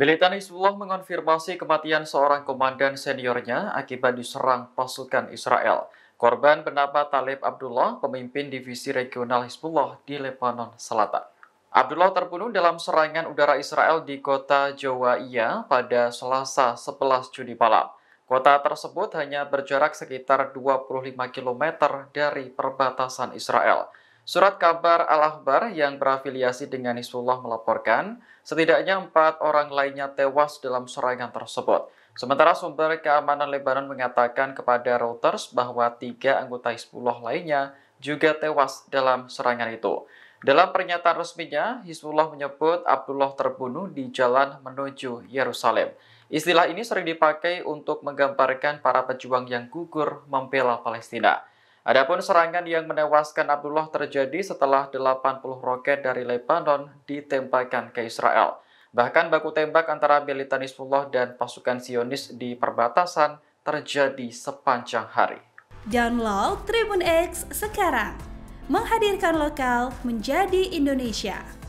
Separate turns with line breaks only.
Militan Hizbullah mengonfirmasi kematian seorang komandan seniornya akibat diserang pasukan Israel. Korban bernama Talib Abdullah, pemimpin divisi regional Hizbullah di Lebanon Selatan. Abdullah terbunuh dalam serangan udara Israel di kota Jawaia pada Selasa 11 Juni malam. Kota tersebut hanya berjarak sekitar 25 km dari perbatasan Israel. Surat kabar Al-Ahbar yang berafiliasi dengan Hizbullah melaporkan, setidaknya empat orang lainnya tewas dalam serangan tersebut. Sementara sumber keamanan Lebanon mengatakan kepada Reuters bahwa tiga anggota Hizbullah lainnya juga tewas dalam serangan itu. Dalam pernyataan resminya, Hizbullah menyebut Abdullah terbunuh di jalan menuju Yerusalem. Istilah ini sering dipakai untuk menggambarkan para pejuang yang gugur membela Palestina. Adapun serangan yang menewaskan Abdullah terjadi setelah 80 roket dari Lebanon ditembakkan ke Israel. Bahkan baku tembak antara militan Hizbullah dan pasukan Sionis di perbatasan terjadi sepanjang hari.
Download Tribun X sekarang, menghadirkan lokal menjadi Indonesia.